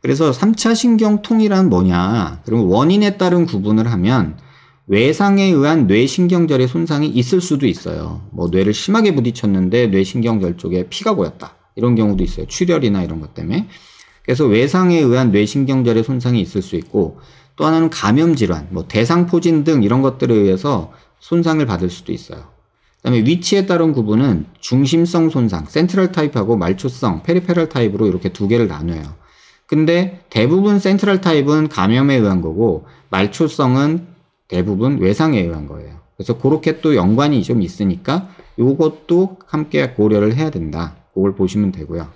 그래서 3차 신경통이란 뭐냐? 그럼 원인에 따른 구분을 하면 외상에 의한 뇌신경절의 손상이 있을 수도 있어요. 뭐 뇌를 심하게 부딪혔는데 뇌신경절 쪽에 피가 고였다. 이런 경우도 있어요. 출혈이나 이런 것 때문에. 그래서 외상에 의한 뇌신경절의 손상이 있을 수 있고 또 하나는 감염 질환, 뭐 대상포진 등 이런 것들에 의해서 손상을 받을 수도 있어요. 그다음에 위치에 따른 구분은 중심성 손상, 센트럴 타입하고 말초성, 페리페럴 타입으로 이렇게 두 개를 나누어요 근데 대부분 센트럴 타입은 감염에 의한 거고 말초성은 대부분 외상에 의한 거예요. 그래서 그렇게 또 연관이 좀 있으니까 이것도 함께 고려를 해야 된다. 그걸 보시면 되고요.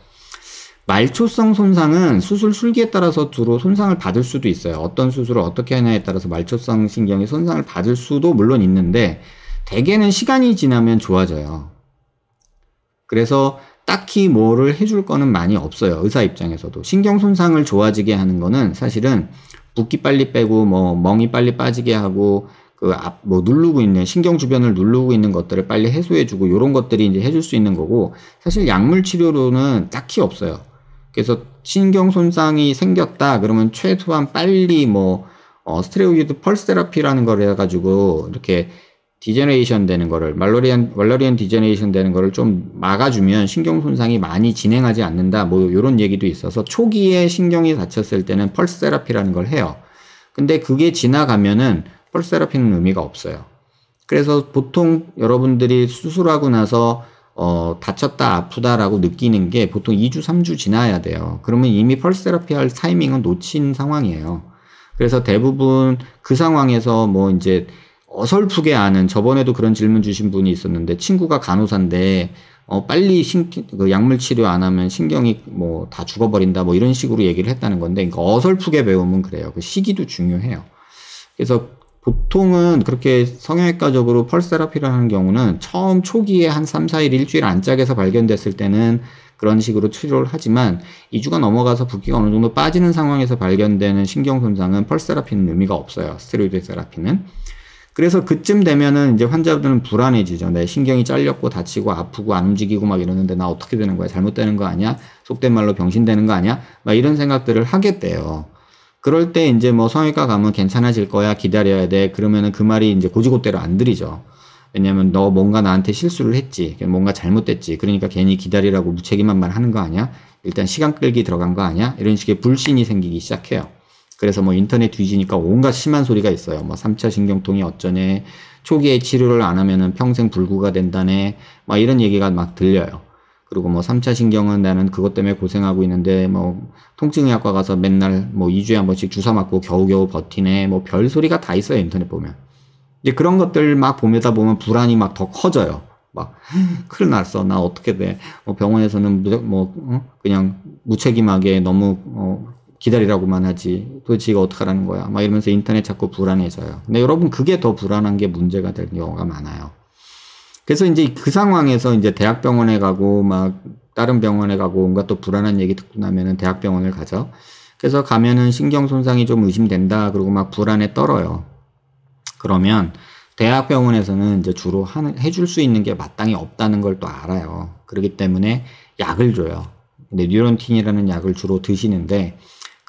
말초성 손상은 수술 술기에 따라서 주로 손상을 받을 수도 있어요. 어떤 수술을 어떻게 하냐에 따라서 말초성 신경이 손상을 받을 수도 물론 있는데 대개는 시간이 지나면 좋아져요. 그래서 딱히 뭐를 해줄 거는 많이 없어요. 의사 입장에서도. 신경 손상을 좋아지게 하는 거는 사실은 붓기 빨리 빼고 뭐 멍이 빨리 빠지게 하고 그 앞 뭐 누르고 있는 신경 주변을 누르고 있는 것들을 빨리 해소해 주고 요런 것들이 이제 해줄 수 있는 거고 사실 약물 치료로는 딱히 없어요. 그래서 신경 손상이 생겼다 그러면 최소한 빨리 뭐 어, 스트레오이드 펄스 테라피라는 걸 해가지고 이렇게 디제네이션 되는 거를 말로리안 말로리안 디제네이션 되는 거를 좀 막아주면 신경 손상이 많이 진행하지 않는다 뭐요런 얘기도 있어서 초기에 신경이 다쳤을 때는 펄스 테라피라는 걸 해요. 근데 그게 지나가면은 펄스 테라피는 의미가 없어요. 그래서 보통 여러분들이 수술하고 나서 어, 다쳤다, 아프다라고 느끼는 게 보통 2주, 3주 지나야 돼요. 그러면 이미 펄스 테라피 할 타이밍은 놓친 상황이에요. 그래서 대부분 그 상황에서 뭐 이제 어설프게 아는 저번에도 그런 질문 주신 분이 있었는데 친구가 간호사인데 어 빨리 신, 그 약물 치료 안 하면 신경이 뭐 다 죽어버린다 뭐 이런 식으로 얘기를 했다는 건데 그러니까 어설프게 배우면 그래요. 그 시기도 중요해요. 그래서 보통은 그렇게 성형외과적으로 펄세라피를 하는 경우는 처음 초기에 한 3, 4일, 일주일 안짝에서 발견됐을 때는 그런 식으로 치료를 하지만 2주가 넘어가서 붓기가 어느 정도 빠지는 상황에서 발견되는 신경 손상은 펄세라피는 의미가 없어요. 스테로이드 세라피는. 그래서 그쯤 되면은 이제 환자들은 불안해지죠. 내 신경이 잘렸고 다치고 아프고 안 움직이고 막 이러는데 나 어떻게 되는 거야? 잘못되는 거 아니야? 속된 말로 병신되는 거 아니야? 막 이런 생각들을 하겠대요. 그럴 때 이제 뭐 성형외과 가면 괜찮아질 거야 기다려야 돼 그러면은 그 말이 이제 고지고대로 안 들이죠 왜냐면 너 뭔가 나한테 실수를 했지 뭔가 잘못됐지 그러니까 괜히 기다리라고 무책임한 말 하는 거 아니야 일단 시간 끌기 들어간 거 아니야 이런 식의 불신이 생기기 시작해요 그래서 뭐 인터넷 뒤지니까 온갖 심한 소리가 있어요. 뭐 3차 신경통이 어쩌네, 초기에 치료를 안 하면은 평생 불구가 된다네, 막 이런 얘기가 막 들려요. 그리고 뭐 3차 신경은 나는 그것 때문에 고생하고 있는데 뭐 통증의학과 가서 맨날 뭐 2주에 한 번씩 주사 맞고 겨우겨우 버티네, 뭐 별소리가 다 있어요. 인터넷 보면. 이제 그런 것들 막 보면다 보면 불안이 막 더 커져요. 막 큰일 났어 나 어떻게 돼? 뭐 병원에서는 무뭐 어? 그냥 무책임하게 너무 어, 기다리라고만 하지 도대체 이거 어떡하라는 거야 막 이러면서 인터넷 자꾸 불안해져요 근데 여러분 그게 더 불안한 게 문제가 될 경우가 많아요 그래서 이제 그 상황에서 이제 대학병원에 가고 막 다른 병원에 가고 뭔가 또 불안한 얘기 듣고 나면은 대학병원을 가죠 그래서 가면은 신경 손상이 좀 의심된다 그리고 막 불안에 떨어요 그러면 대학병원에서는 이제 주로 하는, 해줄 수 있는 게 마땅히 없다는 걸 또 알아요 그렇기 때문에 약을 줘요 근데 뉴런틴이라는 약을 주로 드시는데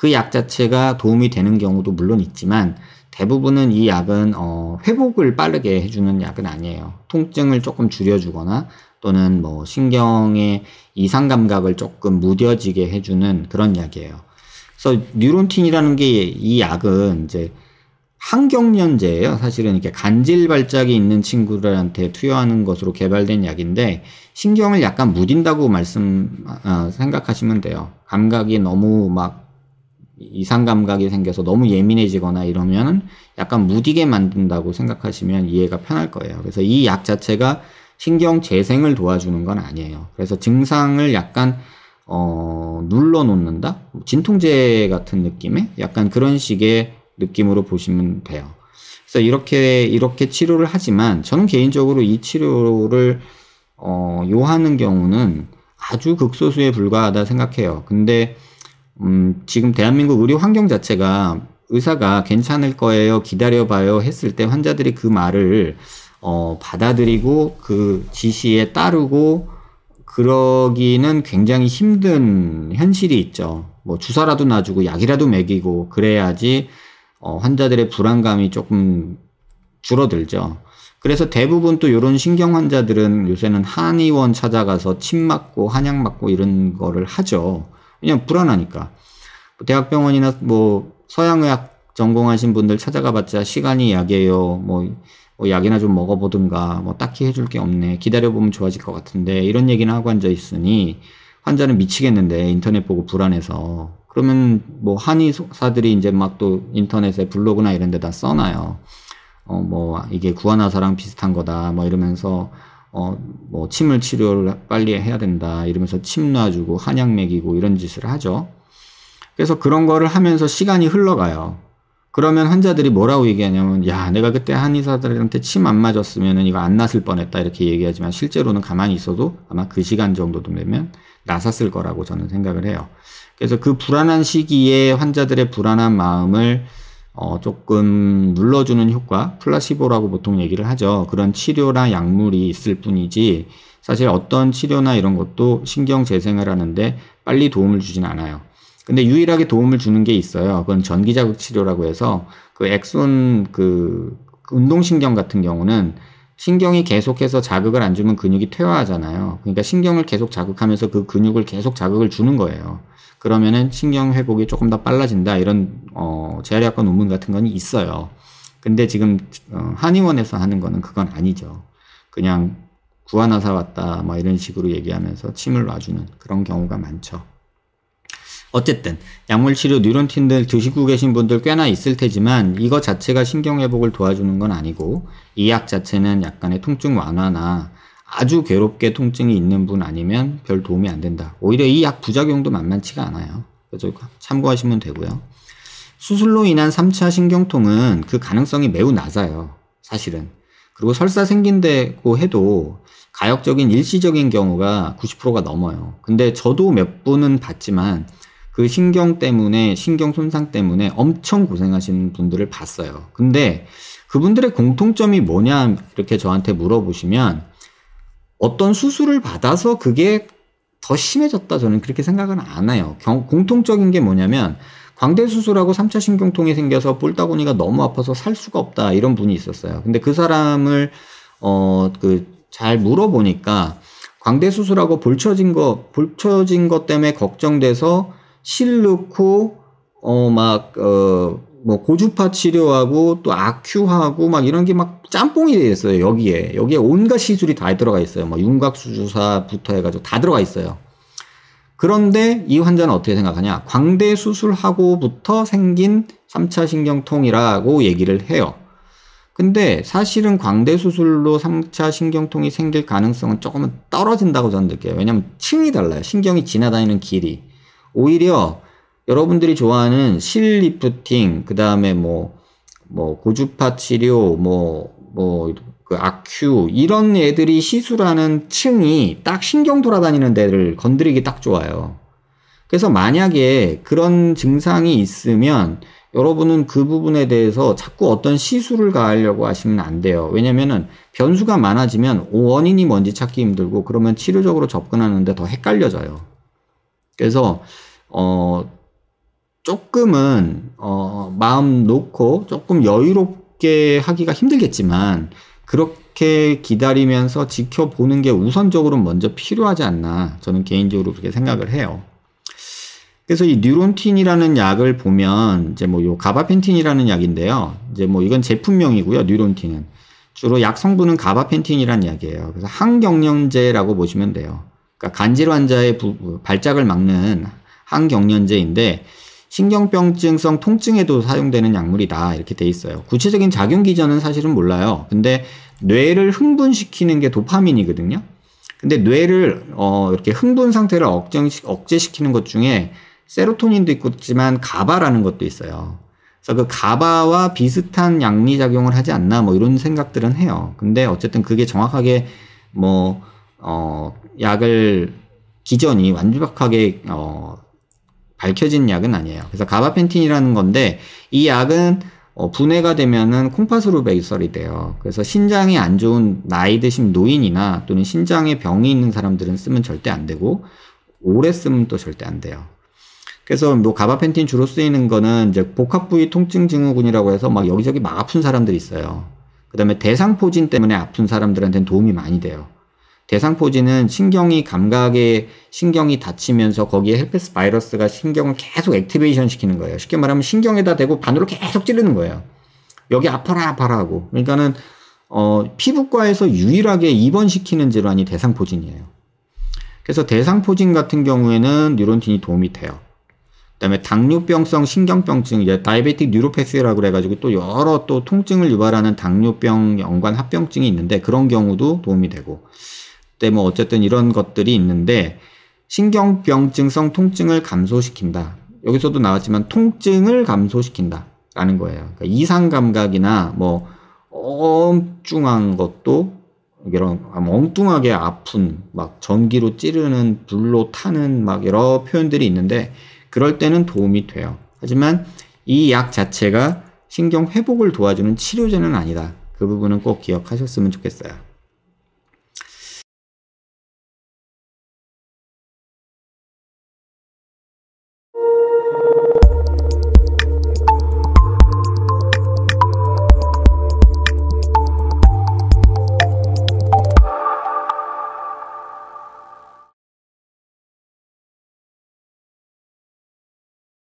그약 자체가 도움이 되는 경우도 물론 있지만 대부분은 이 약은 어, 회복을 빠르게 해주는 약은 아니에요. 통증을 조금 줄여주거나 또는 뭐 신경의 이상 감각을 조금 무뎌지게 해주는 그런 약이에요. 그래서 뉴론틴이라는 게 이 약은 이제 항경련제예요. 사실은 이렇게 간질 발작이 있는 친구들한테 투여하는 것으로 개발된 약인데 신경을 약간 무딘다고 말씀 어, 생각하시면 돼요. 감각이 너무 막 이상 감각이 생겨서 너무 예민해지거나 이러면 약간 무디게 만든다고 생각하시면 이해가 편할 거예요. 그래서 이 약 자체가 신경 재생을 도와주는 건 아니에요. 그래서 증상을 약간 어, 눌러 놓는다? 진통제 같은 느낌의 약간 그런 식의 느낌으로 보시면 돼요. 그래서 이렇게 이렇게 치료를 하지만 저는 개인적으로 이 치료를 어, 요하는 경우는 아주 극소수에 불과하다 생각해요. 근데 음, 지금 대한민국 의료 환경 자체가 의사가 괜찮을 거예요, 기다려봐요 했을 때 환자들이 그 말을 어, 받아들이고 그 지시에 따르고 그러기는 굉장히 힘든 현실이 있죠. 뭐 주사라도 놔주고 약이라도 먹이고 그래야지 어, 환자들의 불안감이 조금 줄어들죠. 그래서 대부분 또 이런 신경 환자들은 요새는 한의원 찾아가서 침 맞고 한약 맞고 이런 거를 하죠. 왜그면 불안하니까. 대학병원이나 뭐 서양의학 전공하신 분들 찾아가 봤자 시간이 약이에요. 뭐, 뭐 약이나 좀 먹어보든가 뭐 딱히 해줄 게 없네. 기다려보면 좋아질 것 같은데 이런 얘기는 하고 앉아 있으니 환자는 미치겠는데 인터넷 보고 불안해서 그러면 뭐 한의사들이 이제 막 또 인터넷에 블로그나 이런 데다 써놔요. 어 뭐 이게 구하나사랑 비슷한 거다 뭐 이러면서 어, 뭐 침을 치료를 빨리 해야 된다 이러면서 침 놔주고 한약 먹이고 이런 짓을 하죠. 그래서 그런 거를 하면서 시간이 흘러가요. 그러면 환자들이 뭐라고 얘기하냐면 야 내가 그때 한의사들한테 침 안 맞았으면 이거 안 났을 뻔했다 이렇게 얘기하지만 실제로는 가만히 있어도 아마 그 시간 정도 되면 나섰을 거라고 저는 생각을 해요. 그래서 그 불안한 시기에 환자들의 불안한 마음을 어, 조금 눌러주는 효과, 플라시보라고 보통 얘기를 하죠. 그런 치료나 약물이 있을 뿐이지 사실 어떤 치료나 이런 것도 신경 재생을 하는데 빨리 도움을 주진 않아요. 근데 유일하게 도움을 주는 게 있어요. 그건 전기자극 치료라고 해서 그 엑손 그 운동신경 같은 경우는 신경이 계속해서 자극을 안 주면 근육이 퇴화하잖아요. 그러니까 신경을 계속 자극하면서 그 근육을 계속 자극을 주는 거예요. 그러면은 신경 회복이 조금 더 빨라진다 이런 어, 재활의학과 논문 같은 건 있어요. 근데 지금 어, 한의원에서 하는 거는 그건 아니죠. 그냥 구하나사 왔다 뭐 이런 식으로 얘기하면서 침을 놔주는 그런 경우가 많죠. 어쨌든 약물 치료 뉴런틴들 드시고 계신 분들 꽤나 있을 테지만 이거 자체가 신경 회복을 도와주는 건 아니고 이 약 자체는 약간의 통증 완화나 아주 괴롭게 통증이 있는 분 아니면 별 도움이 안 된다. 오히려 이 약 부작용도 만만치가 않아요. 그래서 참고하시면 되고요. 수술로 인한 3차 신경통은 그 가능성이 매우 낮아요. 사실은. 그리고 설사 생긴다고 해도 가역적인 일시적인 경우가 90%가 넘어요. 근데 저도 몇 분은 봤지만 그 신경 때문에, 신경 손상 때문에 엄청 고생하시는 분들을 봤어요. 근데 그분들의 공통점이 뭐냐 이렇게 저한테 물어보시면 어떤 수술을 받아서 그게 더 심해졌다 저는 그렇게 생각은 안 해요. 경, 공통적인 게 뭐냐면 광대 수술하고 3차 신경통이 생겨서 볼따구니가 너무 아파서 살 수가 없다 이런 분이 있었어요. 근데 그 사람을 어그잘 물어보니까 광대 수술하고 볼쳐진 거 볼쳐진 것 때문에 걱정돼서 실 넣고 어막어 뭐 고주파 치료하고 또 아큐하고 막 이런 게 막 짬뽕이 돼 있어요 여기에 여기에 온갖 시술이 다 들어가 있어요 뭐 윤곽수주사부터 해가지고 다 들어가 있어요 그런데 이 환자는 어떻게 생각하냐 광대 수술하고부터 생긴 3차 신경통이라고 얘기를 해요 근데 사실은 광대 수술로 3차 신경통이 생길 가능성은 조금은 떨어진다고 저는 느껴요 왜냐면 층이 달라요 신경이 지나다니는 길이 오히려 여러분들이 좋아하는 실 리프팅, 그 다음에 뭐, 뭐, 고주파 치료, 뭐, 뭐, 그 아큐, 이런 애들이 시술하는 층이 딱 신경 돌아다니는 데를 건드리기 딱 좋아요. 그래서 만약에 그런 증상이 있으면 여러분은 그 부분에 대해서 자꾸 어떤 시술을 가하려고 하시면 안 돼요. 왜냐면은 변수가 많아지면 원인이 뭔지 찾기 힘들고 그러면 치료적으로 접근하는데 더 헷갈려져요. 그래서 어 조금은 어, 마음 놓고 조금 여유롭게 하기가 힘들겠지만 그렇게 기다리면서 지켜보는 게 우선적으로 먼저 필요하지 않나 저는 개인적으로 그렇게 생각을 해요. 그래서 이 뉴론틴이라는 약을 보면 이제 뭐 요 가바펜틴이라는 약인데요. 이제 뭐 이건 제품명이고요. 뉴론틴은 주로 약 성분은 가바펜틴이라는 약이에요. 그래서 항경련제라고 보시면 돼요. 그러니까 간질 환자의 부, 발작을 막는 항경련제인데 신경병증성 통증에도 사용되는 약물이다 이렇게 돼 있어요. 구체적인 작용 기전은 사실은 몰라요. 근데 뇌를 흥분시키는 게 도파민이거든요. 근데 뇌를 어, 이렇게 흥분 상태를 억제, 억제시키는 것 중에 세로토닌도 있겠지만 가바라는 것도 있어요. 그래서 그 가바와 비슷한 양리 작용을 하지 않나 뭐 이런 생각들은 해요. 근데 어쨌든 그게 정확하게 뭐 어, 약을 기전이 완벽하게 어, 밝혀진 약은 아니에요. 그래서 가바펜틴이라는 건데 이 약은 어, 분해가 되면은 콩파스로 배설이 돼요. 그래서 신장이 안 좋은 나이 드신 노인이나 또는 신장에 병이 있는 사람들은 쓰면 절대 안 되고 오래 쓰면 또 절대 안 돼요. 그래서 뭐 가바펜틴 주로 쓰이는 거는 이제 복합 부위 통증 증후군이라고 해서 막 여기저기 막 아픈 사람들이 있어요. 그다음에 대상포진 때문에 아픈 사람들한테는 도움이 많이 돼요. 대상포진은 신경이 감각에 신경이 다치면서 거기에 헬페스 바이러스가 신경을 계속 액티베이션 시키는 거예요. 쉽게 말하면 신경에다 대고 바늘로 계속 찌르는 거예요. 여기 아파라 아파라 하고. 그러니까는 어, 피부과에서 유일하게 입원시키는 질환이 대상포진이에요. 그래서 대상포진 같은 경우에는 뉴런틴이 도움이 돼요. 그다음에 당뇨병성 신경병증, 이제 다이베틱 뉴로패스라고 그래가지고 또 여러 또 통증을 유발하는 당뇨병 연관 합병증이 있는데 그런 경우도 도움이 되고 때뭐 네, 어쨌든 이런 것들이 있는데 신경병증성 통증을 감소시킨다. 여기서도 나왔지만 통증을 감소시킨다. 라는 거예요. 그러니까 이상 감각이나 뭐엉뚱한 것도 이런 엉뚱하게 아픈 막 전기로 찌르는 불로 타는 막 여러 표현들이 있는데 그럴 때는 도움이 돼요. 하지만 이 약 자체가 신경 회복을 도와주는 치료제는 아니다. 그 부분은 꼭 기억하셨으면 좋겠어요.